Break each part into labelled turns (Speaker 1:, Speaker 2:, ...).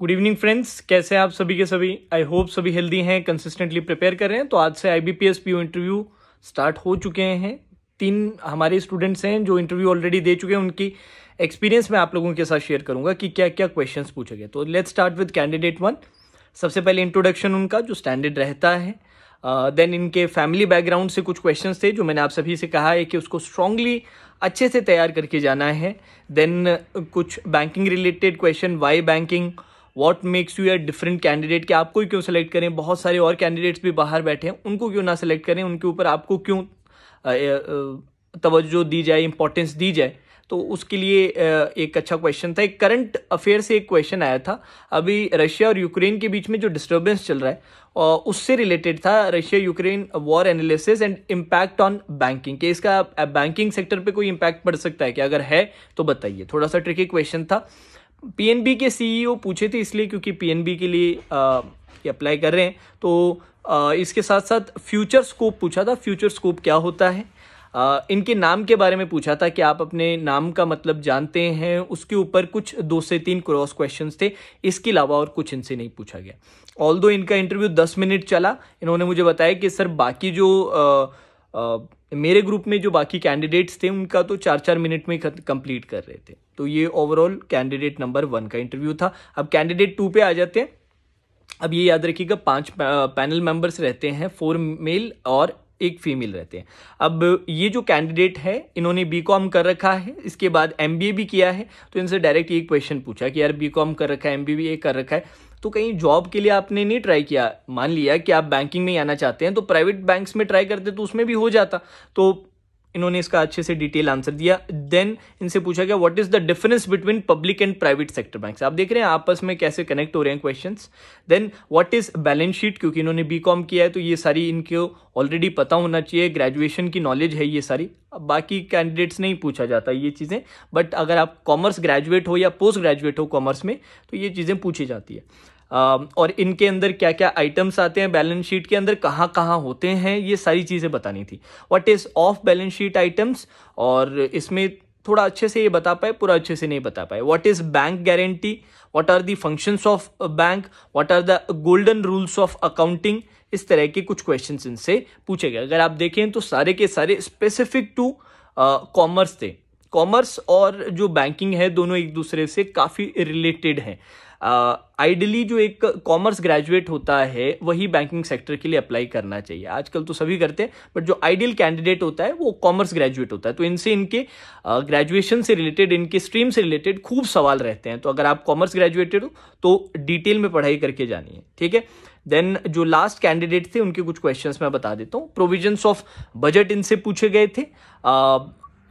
Speaker 1: good evening friends कैसे आप सभी के सभी आई होप सभी हेल्दी हैं कंसिस्टेंटली प्रिपेयर कर रहे हैं तो आज से I B P S P interview start हो चुके हैं तीन हमारे स्टूडेंट्स हैं जो इंटरव्यू ऑलरेडी दे चुके हैं उनकी एक्सपीरियंस मैं आप लोगों के साथ शेयर करूंगा कि क्या क्या क्वेश्चन पूछे गए तो let's start with candidate one सबसे पहले इंट्रोडक्शन उनका जो स्टैंडर्ड रहता है देन uh, इनके फैमिली बैकग्राउंड से कुछ क्वेश्चन थे जो मैंने आप सभी से कहा है कि उसको स्ट्रांगली अच्छे से तैयार करके जाना है देन uh, कुछ banking related question why banking what makes you a different candidate कि आपको ही क्यों सेलेक्ट करें बहुत सारे और कैंडिडेट्स भी बाहर बैठे हैं उनको क्यों ना सेलेक्ट करें उनके ऊपर आपको क्यों तवज्जो दी जाए इंपॉर्टेंस दी जाए तो उसके लिए एक अच्छा क्वेश्चन था एक करंट अफेयर से एक क्वेश्चन आया था अभी रशिया और यूक्रेन के बीच में जो डिस्टर्बेंस चल रहा है और उससे रिलेटेड था Russia Ukraine war analysis and impact on banking कि इसका बैंकिंग सेक्टर पे कोई इम्पैक्ट पड़ सकता है कि अगर है तो बताइए थोड़ा सा ट्रिकी क्वेश्चन था पीएनबी के सीईओ e पूछे थे इसलिए क्योंकि पीएनबी के लिए अप्लाई कर रहे हैं तो आ, इसके साथ साथ फ्यूचर स्कोप पूछा था फ्यूचर स्कोप क्या होता है आ, इनके नाम के बारे में पूछा था कि आप अपने नाम का मतलब जानते हैं उसके ऊपर कुछ दो से तीन क्रॉस क्वेश्चन थे इसके अलावा और कुछ इनसे नहीं पूछा गया ऑल दो इनका इंटरव्यू दस मिनट चला इन्होंने मुझे बताया कि सर बाकी जो आ, आ, मेरे ग्रुप में जो बाकी कैंडिडेट्स थे उनका तो चार चार मिनट में कंप्लीट कर रहे थे तो ये ओवरऑल कैंडिडेट नंबर वन का इंटरव्यू था अब कैंडिडेट टू पे आ जाते हैं अब ये याद रखिएगा पांच पैनल मेंबर्स रहते हैं फोर मेल और एक फीमेल रहते हैं अब ये जो कैंडिडेट है इन्होंने बी कॉम कर रखा है इसके बाद एम बी ए भी किया है तो इनसे डायरेक्ट ये क्वेश्चन पूछा कि यार बी कॉम कर रखा है एम बी ए कर रखा है तो कहीं जॉब के लिए आपने नहीं ट्राई किया मान लिया कि आप बैंकिंग में ही आना चाहते हैं तो प्राइवेट बैंक्स में ट्राई करते तो उसमें भी हो जाता तो इन्होंने इसका अच्छे से डिटेल आंसर दिया देन इनसे पूछा गया what is the difference between public and private sector banks आप देख रहे हैं आपस में कैसे कनेक्ट हो रहे हैं question then what is balance sheet क्योंकि इन्होंने बी किया है तो ये सारी इनको ऑलरेडी पता होना चाहिए ग्रेजुएशन की नॉलेज है ये सारी बाकी कैंडिडेट्स नहीं पूछा जाता ये चीज़ें बट अगर आप कॉमर्स ग्रेजुएट हो या पोस्ट ग्रेजुएट हो कॉमर्स में तो ये चीज़ें पूछी जाती है और इनके अंदर क्या क्या आइटम्स आते हैं बैलेंस शीट के अंदर कहाँ कहाँ होते हैं ये सारी चीज़ें बतानी थी what is of balance sheet items और इसमें थोड़ा अच्छे से ये बता पाए पूरा अच्छे से नहीं बता पाए what is bank guarantee what are the functions of bank what are the golden rules of accounting इस तरह के कुछ क्वेश्चन इनसे पूछे गए अगर आप देखें तो सारे के सारे स्पेसिफिक टू कॉमर्स थे कॉमर्स और जो बैंकिंग है दोनों एक दूसरे से काफ़ी रिलेटेड हैं आइडली जो एक कॉमर्स ग्रेजुएट होता है वही बैंकिंग सेक्टर के लिए अप्लाई करना चाहिए आजकल तो सभी करते हैं बट जो आइडियल कैंडिडेट होता है वो कॉमर्स ग्रेजुएट होता है तो इनसे इनके ग्रेजुएशन से रिलेटेड इनके स्ट्रीम से रिलेटेड खूब सवाल रहते हैं तो अगर आप कॉमर्स ग्रेजुएटेड हो तो डिटेल में पढ़ाई करके जानिए ठीक है देन जो लास्ट कैंडिडेट थे उनके कुछ क्वेश्चंस मैं बता देता हूँ प्रोविजंस ऑफ बजट इनसे पूछे गए थे uh,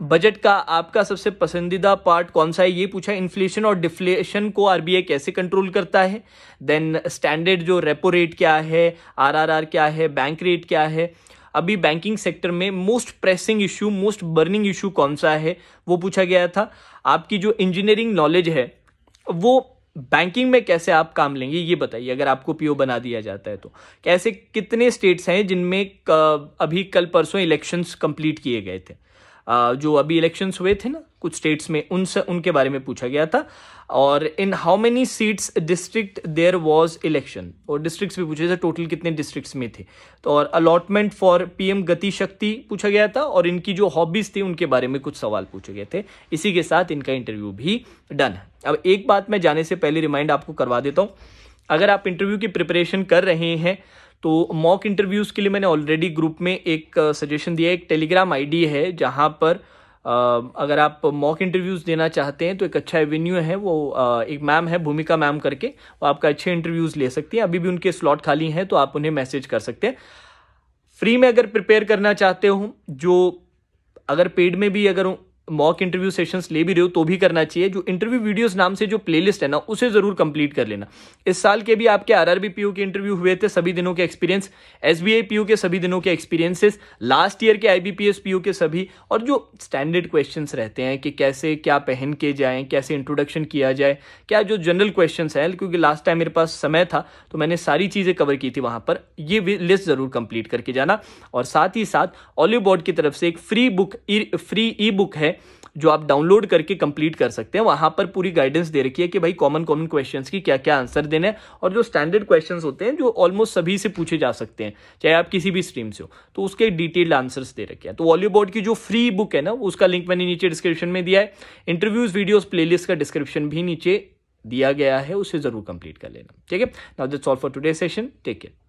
Speaker 1: बजट का आपका सबसे पसंदीदा पार्ट कौन सा है ये पूछा इन्फ्लेशन और डिफ्लेशन को आरबीआई कैसे कंट्रोल करता है देन स्टैंडर्ड जो रेपो रेट क्या है आरआरआर क्या है बैंक रेट क्या है अभी बैंकिंग सेक्टर में most pressing issue most burning issue कौन सा है वो पूछा गया था आपकी जो इंजीनियरिंग नॉलेज है वो बैंकिंग में कैसे आप काम लेंगे ये बताइए अगर आपको पीओ बना दिया जाता है तो कैसे कितने स्टेट्स हैं जिनमें अभी कल परसों इलेक्शंस कंप्लीट किए गए थे जो अभी इलेक्शंस हुए थे ना कुछ स्टेट्स में उनसे उनके बारे में पूछा गया था और in how many seats district there was election और डिस्ट्रिक्ट्स भी पूछे थे टोटल कितने डिस्ट्रिक्ट्स में थे तो और अलॉटमेंट फॉर पीएम गति शक्ति पूछा गया था और इनकी जो हॉबीज थी उनके बारे में कुछ सवाल पूछे गए थे इसी के साथ इनका इंटरव्यू भी डन है अब एक बात मैं जाने से पहले रिमाइंड आपको करवा देता हूँ अगर आप इंटरव्यू की प्रिपरेशन कर रहे हैं तो मॉक इंटरव्यूज़ के लिए मैंने ऑलरेडी ग्रुप में एक सजेशन uh, दिया है एक टेलीग्राम आईडी है जहाँ पर uh, अगर आप मॉक इंटरव्यूज़ देना चाहते हैं तो एक अच्छा एवेन्यू है वो uh, एक मैम है भूमिका मैम करके वो आपका अच्छे इंटरव्यूज़ ले सकती हैं अभी भी उनके स्लॉट खाली हैं तो आप उन्हें मैसेज कर सकते हैं फ्री में अगर प्रिपेयर करना चाहते हो जो अगर पेड में भी अगर मॉक इंटरव्यू सेशंस ले भी रहे हो तो भी करना चाहिए जो इंटरव्यू वीडियोस नाम से जो प्लेलिस्ट है ना उसे ज़रूर कंप्लीट कर लेना इस साल के भी आपके आर आरआरबी पीयू के इंटरव्यू हुए थे सभी दिनों के एक्सपीरियंस एस पीयू के सभी दिनों के एक्सपीरियंसेस लास्ट ईयर के आई पीयू के सभी और जो स्टैंडर्ड क्वेश्चन रहते हैं कि कैसे क्या पहन के जाएँ कैसे इंट्रोडक्शन किया जाए क्या जो जनरल क्वेश्चन हैं क्योंकि लास्ट टाइम मेरे पास समय था तो मैंने सारी चीज़ें कवर की थी वहाँ पर ये लिस्ट ज़रूर कंप्लीट करके जाना और साथ ही साथ ऑलिव बोर्ड की तरफ से एक free book free e book है जो आप डाउनलोड करके कंप्लीट कर सकते हैं वहां पर पूरी गाइडेंस दे रखी है कि भाई कॉमन कॉमन क्वेश्चन की क्या क्या आंसर देने और जो स्टैंडर्ड क्वेश्चन होते हैं जो ऑलमोस्ट सभी से पूछे जा सकते हैं चाहे आप किसी भी स्ट्रीम से हो तो उसके डिटेल्ड आंसर्स दे रखे हैं तो वॉल्यू बोर्ड की जो फ्री बुक है ना उसका लिंक मैंने नीचे डिस्क्रिप्शन में दिया है इंटरव्यूज वीडियोज प्लेलिस्ट का डिस्क्रिप्शन भी नीचे दिया गया है उसे जरूर कंप्लीट कर लेना ठीक है now that's all for today session take care